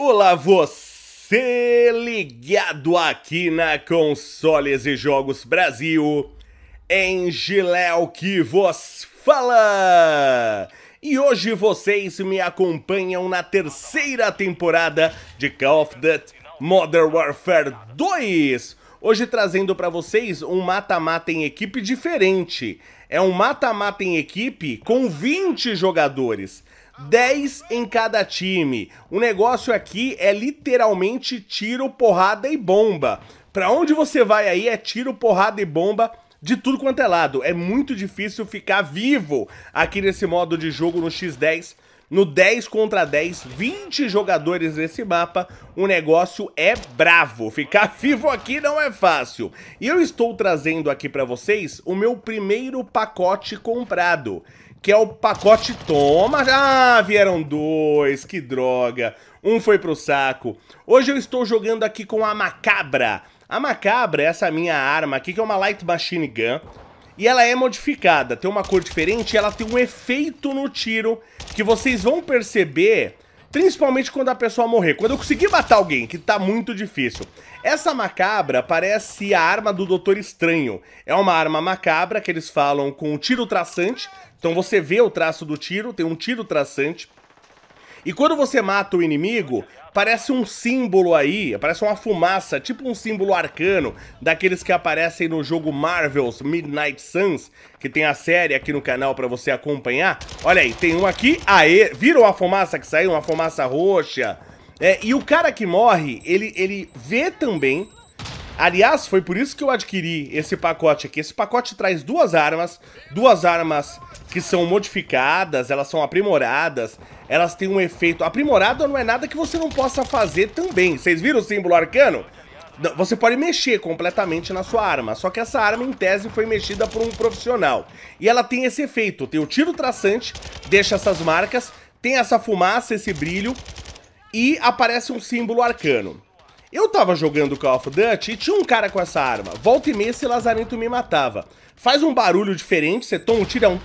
Olá você ligado aqui na Consoles e Jogos Brasil, em Giléu que vos fala! E hoje vocês me acompanham na terceira temporada de Call of Duty Modern Warfare 2, Hoje trazendo para vocês um mata-mata em equipe diferente. É um mata-mata em equipe com 20 jogadores. 10 em cada time. O negócio aqui é literalmente tiro, porrada e bomba. Pra onde você vai aí é tiro, porrada e bomba de tudo quanto é lado. É muito difícil ficar vivo aqui nesse modo de jogo no X10 no 10 contra 10, 20 jogadores nesse mapa, o negócio é bravo. Ficar vivo aqui não é fácil. E eu estou trazendo aqui para vocês o meu primeiro pacote comprado que é o pacote toma. Ah, vieram dois, que droga. Um foi pro saco. Hoje eu estou jogando aqui com a Macabra. A Macabra é essa minha arma aqui, que é uma Light Machine Gun e ela é modificada, tem uma cor diferente ela tem um efeito no tiro que vocês vão perceber Principalmente quando a pessoa morrer. Quando eu conseguir matar alguém, que tá muito difícil. Essa macabra parece a arma do Doutor Estranho. É uma arma macabra que eles falam com tiro traçante. Então você vê o traço do tiro, tem um tiro traçante. E quando você mata o inimigo, parece um símbolo aí, parece uma fumaça, tipo um símbolo arcano, daqueles que aparecem no jogo Marvel's Midnight Suns, que tem a série aqui no canal para você acompanhar. Olha aí, tem um aqui, aê, viram a fumaça que saiu, uma fumaça roxa? É, e o cara que morre, ele, ele vê também Aliás, foi por isso que eu adquiri esse pacote aqui. Esse pacote traz duas armas, duas armas que são modificadas, elas são aprimoradas, elas têm um efeito... Aprimorado não é nada que você não possa fazer também. Vocês viram o símbolo arcano? Você pode mexer completamente na sua arma, só que essa arma, em tese, foi mexida por um profissional. E ela tem esse efeito, tem o tiro traçante, deixa essas marcas, tem essa fumaça, esse brilho, e aparece um símbolo arcano. Eu tava jogando Call of Duty e tinha um cara com essa arma. Volta e meia esse lazarento me matava. Faz um barulho diferente, você toma um tiro, é um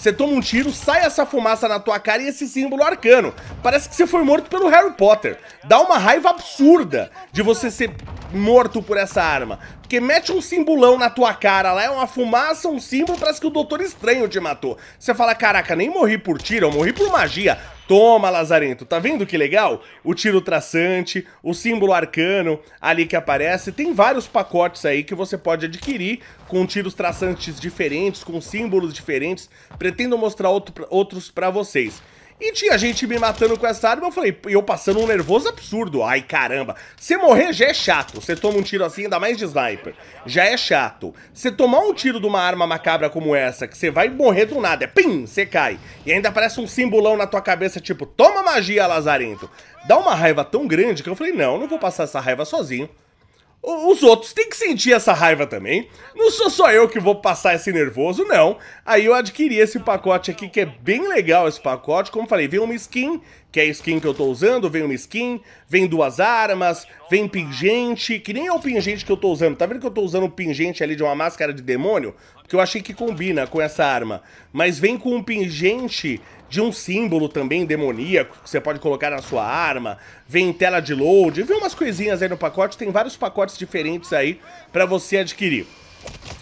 você toma um tiro, sai essa fumaça na tua cara e esse símbolo arcano. Parece que você foi morto pelo Harry Potter. Dá uma raiva absurda de você ser morto por essa arma. Porque mete um simbolão na tua cara lá, é uma fumaça, um símbolo, parece que o Doutor Estranho te matou. Você fala, caraca, nem morri por tiro, eu morri por magia. Toma, Lazarento, tá vendo que legal? O tiro traçante, o símbolo arcano ali que aparece. Tem vários pacotes aí que você pode adquirir com tiros traçantes diferentes, com símbolos diferentes. Pretendo mostrar outro, outros para vocês. E tinha gente me matando com essa arma, eu falei, eu passando um nervoso absurdo. Ai, caramba. Você morrer já é chato. Você toma um tiro assim, ainda mais de sniper. Já é chato. Você tomar um tiro de uma arma macabra como essa, que você vai morrer do nada, é pim, você cai. E ainda aparece um simbolão na tua cabeça, tipo, toma magia, lazarento. Dá uma raiva tão grande que eu falei, não, não vou passar essa raiva sozinho. Os outros têm que sentir essa raiva também. Não sou só eu que vou passar esse nervoso, não. Aí eu adquiri esse pacote aqui, que é bem legal esse pacote. Como falei, vem uma skin que é a skin que eu tô usando, vem uma skin, vem duas armas, vem pingente, que nem é o pingente que eu tô usando. Tá vendo que eu tô usando um pingente ali de uma máscara de demônio? Porque eu achei que combina com essa arma. Mas vem com um pingente de um símbolo também demoníaco que você pode colocar na sua arma, vem tela de load, vem umas coisinhas aí no pacote, tem vários pacotes diferentes aí pra você adquirir.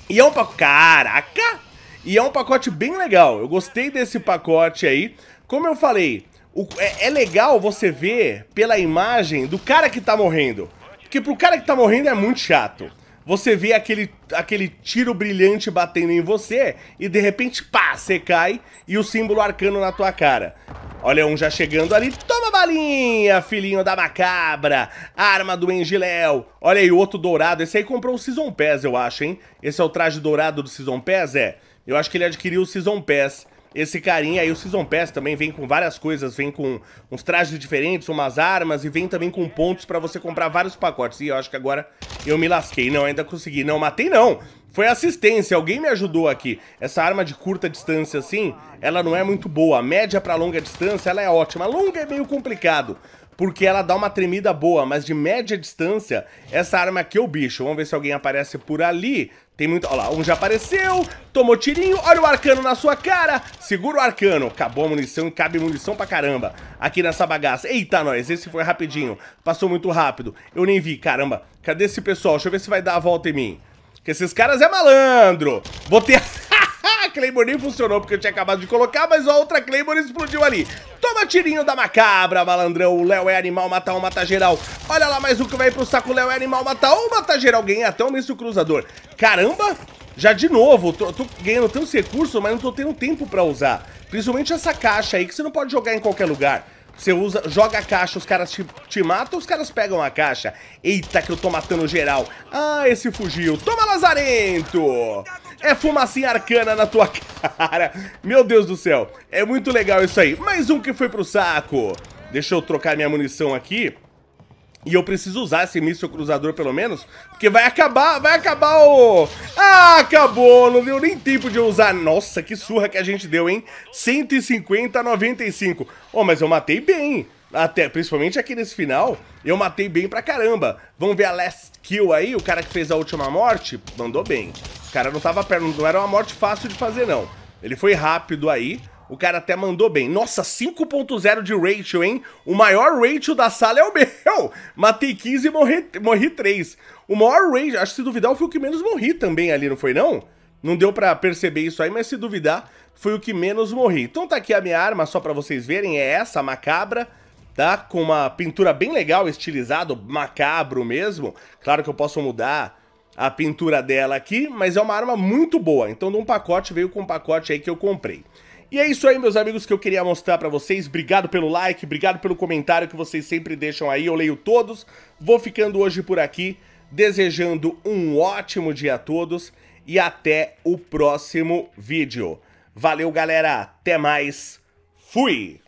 E é um pacote... Caraca! E é um pacote bem legal, eu gostei desse pacote aí. Como eu falei, o, é, é, legal você ver pela imagem do cara que tá morrendo. Porque pro cara que tá morrendo é muito chato. Você vê aquele, aquele tiro brilhante batendo em você e de repente, pá, você cai e o símbolo arcano na tua cara. Olha um já chegando ali. Toma balinha, filhinho da macabra. Arma do Engiléu. Olha aí, outro dourado. Esse aí comprou o Season Pass, eu acho, hein? Esse é o traje dourado do Season Pass, é? Eu acho que ele adquiriu o Season Pass esse carinha. Aí o Season Pass também vem com várias coisas, vem com uns trajes diferentes, umas armas e vem também com pontos pra você comprar vários pacotes. E eu acho que agora eu me lasquei. Não, ainda consegui. Não, matei não. Foi assistência, alguém me ajudou aqui. Essa arma de curta distância assim, ela não é muito boa. A média pra longa distância, ela é ótima. A longa é meio complicado porque ela dá uma tremida boa, mas de média distância, essa arma aqui é o bicho. Vamos ver se alguém aparece por ali. Tem muito... Olha lá, um já apareceu, tomou tirinho, olha o arcano na sua cara, segura o arcano. Acabou a munição e cabe munição pra caramba aqui nessa bagaça. Eita, nós, esse foi rapidinho, passou muito rápido. Eu nem vi, caramba. Cadê esse pessoal? Deixa eu ver se vai dar a volta em mim. Porque esses caras é malandro. Vou ter... Claymore nem funcionou porque eu tinha acabado de colocar, mas a outra Claymore explodiu ali. Toma tirinho da macabra, malandrão. O Léo é animal, mata um, mata geral. Olha lá mais um que vai pro saco. O Léo é animal, mata um, mata geral. Ganhei até o míssil cruzador. Caramba, já de novo, tô, tô ganhando tantos recursos, mas não tô tendo tempo pra usar. Principalmente essa caixa aí, que você não pode jogar em qualquer lugar. Você usa, joga a caixa, os caras te, te, matam, os caras pegam a caixa. Eita, que eu tô matando geral. Ah, esse fugiu. Toma, Lazarento! É fumacinha arcana na tua cara. Meu Deus do céu, é muito legal isso aí. Mais um que foi pro saco. Deixa eu trocar minha munição aqui. E eu preciso usar esse míssil cruzador pelo menos, porque vai acabar, vai acabar o... Ah, acabou, não deu nem tempo de eu usar. Nossa, que surra que a gente deu, hein? 150 a 95. Oh, mas eu matei bem. Até, principalmente aqui nesse final, eu matei bem pra caramba. Vamos ver a last kill aí, o cara que fez a última morte, mandou bem. O cara não tava perto, não era uma morte fácil de fazer, não. Ele foi rápido aí, o cara até mandou bem. Nossa, 5.0 de ratio, hein? O maior ratio da sala é o meu! Matei 15 e morri, morri 3. O maior ratio, acho que se duvidar, foi o que menos morri também ali, não foi não? Não deu pra perceber isso aí, mas se duvidar, foi o que menos morri. Então tá aqui a minha arma, só pra vocês verem, é essa, macabra tá? Com uma pintura bem legal, estilizado, macabro mesmo. Claro que eu posso mudar a pintura dela aqui, mas é uma arma muito boa. Então, de um pacote, veio com um pacote aí que eu comprei. E é isso aí, meus amigos, que eu queria mostrar pra vocês. Obrigado pelo like, obrigado pelo comentário que vocês sempre deixam aí. Eu leio todos. Vou ficando hoje por aqui, desejando um ótimo dia a todos e até o próximo vídeo. Valeu, galera. Até mais. Fui!